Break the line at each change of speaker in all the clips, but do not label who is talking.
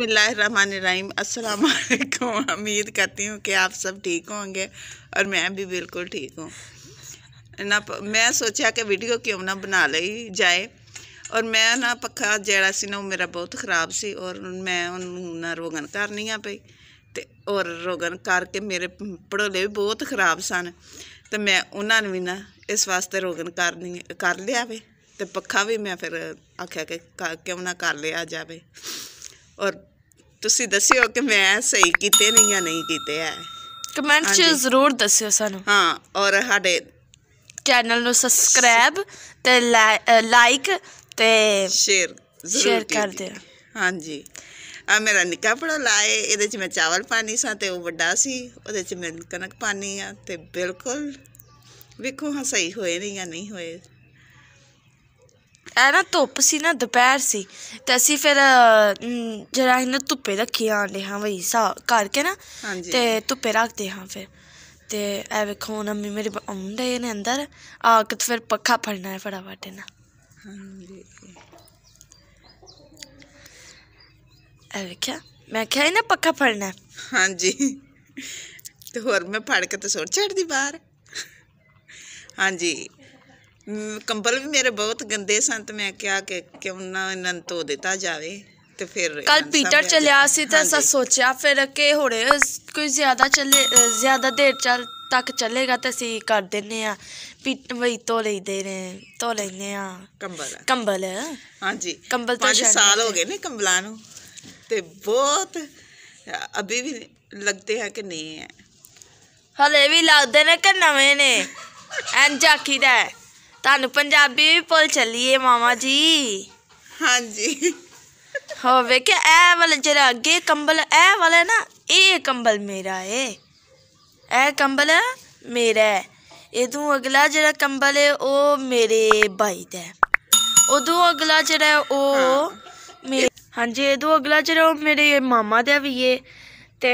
बसमीम असलकुम उम्मीद करती हूँ कि आप सब ठीक होंगे और मैं भी बिल्कुल ठीक हूँ ना मैं सोचा कि वीडियो क्यों ना बना ਲਈ ਜਾਏ ਔਰ ਮੈਂ ਨਾ ਪੱਖਾ ਜਿਹੜਾ ਸੀ ਨਾ ਉਹ ਮੇਰਾ ਬਹੁਤ ਖਰਾਬ ਸੀ ਔਰ ਮੈਂ ਉਹਨੂੰ ਨਾ ਰੋਗਨ ਕਰਨੀ ਆ ਪਈ ਤੇ ਔਰ ਰੋਗਨ ਕਰਕੇ ਮੇਰੇ ਪੜੋਲੇ ਵੀ ਬਹੁਤ ਖਰਾਬ ਸਨ ਤੇ ਮੈਂ ਉਹਨਾਂ ਨੂੰ ਵੀ ਨਾ ਇਸ ਵਾਸਤੇ ਰੋਗਨ ਕਰਨੀ ਕਰ ਲਿਆ ਵੇ ਤੇ ਪੱਖਾ ਵੀ ਮੈਂ ਫਿਰ ਆਖਿਆ ਕਿ ਕਿਉਂ ਨਾ ਕਰ ਲਿਆ ਜਾਵੇ ਔਰ ਤੁਸੀਂ ਦੱਸਿਓ ਕਿ ਮੈਂ ਸਹੀ ਕੀਤੇ ਨਹੀਂ ਜਾਂ ਨਹੀਂ ਕੀਤੇ ਹੈ ਕਮੈਂਟ 'ਚ ਜ਼ਰੂਰ
ਦੱਸਿਓ ਸਾਨੂੰ ਹਾਂ ਔਰ ਸਾਡੇ ਚੈਨਲ ਨੂੰ ਸਬਸਕ੍ਰਾਈਬ ਤੇ
ਲਾਈਕ ਤੇ ਸ਼ੇਅਰ ਜ਼ਰੂਰ ਕਰ ਦਿਓ ਹਾਂਜੀ ਆ ਮੇਰਾ ਨਿੱਕਾ ਪੜਾ ਲਾਏ ਇਹਦੇ ਚ ਮੈਂ ਚਾਵਲ ਪਾਣੀ ਸਾਂ ਤੇ ਉਹ ਵੱਡਾ ਸੀ ਉਹਦੇ ਚ ਮੈਂ ਕਣਕ ਪਾਣੀ ਆ ਤੇ ਬਿਲਕੁਲ ਵੇਖੋ ਹਾਂ ਸਹੀ ਹੋਏ ਨਹੀਂ ਜਾਂ ਨਹੀਂ ਹੋਏ
ਐ ਨਾ ਧੁੱਪ ਸੀ ਨਾ ਦੁਪਹਿਰ ਸੀ ਤੇ ਅਸੀਂ ਫਿਰ ਜਿਹੜਾ ਇਹਨਾਂ ਧੁੱਪੇ ਰੱਖੀ ਆਂਦੇ ਹਾਂ ਬਈ ਸਾ ਕਰਕੇ ਨਾ ਤੇ ਧੁੱਪੇ ਰੱਖਦੇ ਹਾਂ ਫਿਰ ਤੇ ਐ ਵੇਖੋ ਨਾ ਅੰਮੀ ਮੇਰੇ ਆਉਂਦੇ ਨੇ ਅੰਦਰ ਆ ਕੇ ਫਿਰ ਪੱਖਾ ਫੜਨਾ ਹੈ ਫਟਾਫਟ ਇਹਨਾਂ ਹਾਂਜੀ ਐ ਵੇਖਿਆ ਮੈਂ ਕਿਹਾ ਇਹਨਾਂ ਪੱਖਾ
ਫੜਨਾ ਹਾਂਜੀ ਤੇ ਹੋਰ ਮੈਂ ਫੜ ਕੇ ਤੇ ਸੁੱਟ ਛੱਡਦੀ ਬਾਹਰ ਹਾਂਜੀ ਕੰਬਲ ਵੀ ਮੇਰੇ ਬਹੁਤ ਗੰਦੇ ਸਨ ਤੇ ਮੈਂ ਕਿਹਾ ਕਿ ਕਿਉਂ ਨਾ ਇਹਨਾਂ ਨੂੰ ਧੋ ਦਿੱਤਾ ਜਾਵੇ ਤੇ ਫਿਰ ਕੱਲ ਪੀਟਰ ਚਲਿਆ ਸੀ ਤਾਂ ਅਸੀਂ
ਸੋਚਿਆ ਫਿਰ ਕਿ ਹੋੜੇ ਕੋਈ ਜ਼ਿਆਦਾ ਚੱਲੇ ਜ਼ਿਆਦਾ ਦੇਰ ਚੱਲ ਤੱਕ ਚੱਲੇਗਾ ਤਾਂ ਅਸੀਂ ਕਰ ਦਿੰਨੇ ਆ ਪੀਟ ਵਈ ਧੋ ਦੇ ਨੇ ਧੋ ਲੈਨੇ ਆ
ਕੰਬਲ ਕੰਬਲ ਹਾਂਜੀ ਕੰਬਲ ਤਾਂ ਪੰਜ ਸਾਲ ਹੋ ਗਏ ਨੇ ਕੰਬਲਾਂ ਨੂੰ ਤੇ ਬਹੁਤ ਅਭੀ ਵੀ ਲੱਗਦੇ ਹੈ ਕਿ ਨਹੀਂ ਹੈ ਹਲੇ
ਵੀ ਲੱਗਦੇ ਨੇ ਕਿ ਨਵੇਂ ਨੇ ਐਂ ਜਾਖੀਦਾ ਹੈ ਤੁਹਾਨੂੰ ਪੰਜਾਬੀ ਵੀ ਭੁੱਲ ਚੱਲੀ ਏ ਮਾਮਾ ਜੀ ਹਾਂਜੀ ਹੋਵੇ ਕਿ ਇਹ ਵਾਲਾ ਜਿਹੜਾ ਅੱਗੇ ਕੰਬਲ ਇਹ ਵਾਲਾ ਨਾ ਇਹ ਕੰਬਲ ਮੇਰਾ ਏ ਇਹ ਕੰਬਲ ਮੇਰਾ ਹੈ ਇਦੋਂ ਅਗਲਾ ਜਿਹੜਾ ਕੰਬਲ ਏ ਉਹ ਮੇਰੇ ਭਾਈ ਦਾ ਉਦੋਂ ਅਗਲਾ ਜਿਹੜਾ ਉਹ ਮੇਰੇ ਹਾਂਜੀ ਇਦੋਂ ਅਗਲਾ ਜਿਹੜਾ ਉਹ ਮੇਰੇ ਮਾਮਾ ਦਾ ਵੀ ਏ ਤੇ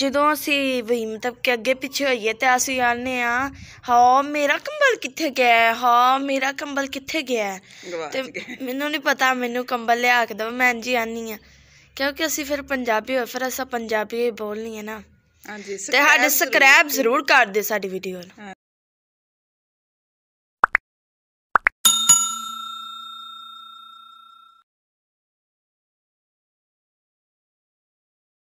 ਜਦੋਂ ਅਸੀਂ ਵਹੀ ਮਤਲਬ ਕਿ ਅੱਗੇ ਪਿੱਛੇ ਹੋਈਏ ਤੇ ਅਸੀਂ ਆਨੇ ਆ ਹਾ ਮੇਰਾ ਕੰਬਲ ਕਿੱਥੇ ਗਿਆ ਹਾ ਮੇਰਾ ਕੰਬਲ ਕਿੱਥੇ ਗਿਆ ਤੇ ਮੈਨੂੰ ਨਹੀਂ ਪਤਾ ਮੈਨੂੰ ਕੰਬਲ ਲਿਆ ਕੇ ਦੋ ਮੈਂ ਜੀ ਆਨੀ ਆ ਕਿਉਂਕਿ ਅਸੀਂ ਫਿਰ ਪੰਜਾਬੀ ਹੋਏ ਫਿਰ ਅਸਾਂ ਪੰਜਾਬੀ ਹੀ ਬੋਲਣੀ ਹੈ ਨਾ ਹਾਂਜੀ ਤੇ ਸਾਡੇ ਸਬਸਕ੍ਰਾਈਬ ਜ਼ਰੂਰ ਕਰ ਦਿਓ ਸਾਡੀ ਵੀਡੀਓ ਨੂੰ